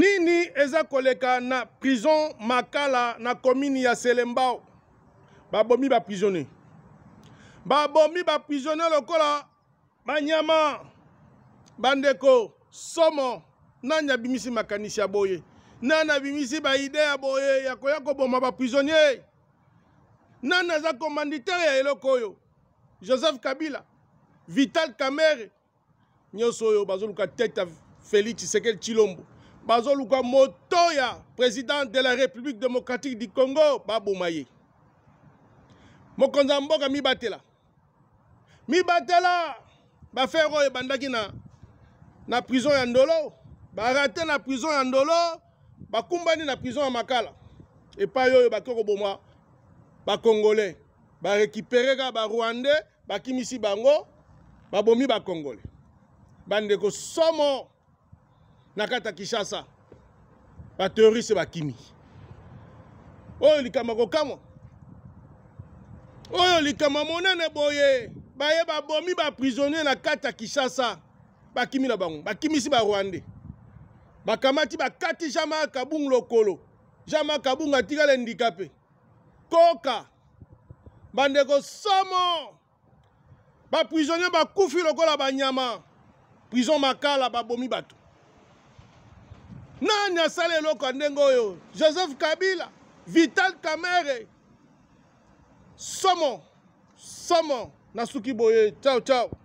nini eza koleka na prison makala na komini ya selembao babomi baprisonnier babomi baprisonnier lokola banyama bandeko somo nani abimisi makanisi ya boye nani abimisi baide ya boye ya koya koboma baprisonnier nani aza commanditaire ya eloko oyo joseph kabila vital camere nyonso oyo bazoluka tete ya félix tshisekedi tshilombo bazoluka moto ya président de la république démocratique du congo baboma ye mokonzi ya mboka mibatela mibatela bafere oyo ebandaki na, na prison ya ndolo barate na prison ya ndolo bakumbani na prison ya makala epai oyo baki koboma bakongolais barekipere kaka barwandais bakimisi bango babomi bakongolais bandeko somo na kati ya kinshasa bateroriste bakimi oyo likambo kokamwa oyo likambo monene boye baye babomi baprisonnier na kati ya kinshasa bakimi na bango bakimisi barwande bakamati bakati jean-marc kabung lokolo jean-marc kabung atikala handikape koka bandeko somo baprisonnier bakufi lokola banyama prison makala babomi bato nani asala eloko ya ndenge oyo joseph kabila vital camere somo somo nasuki boye chao chao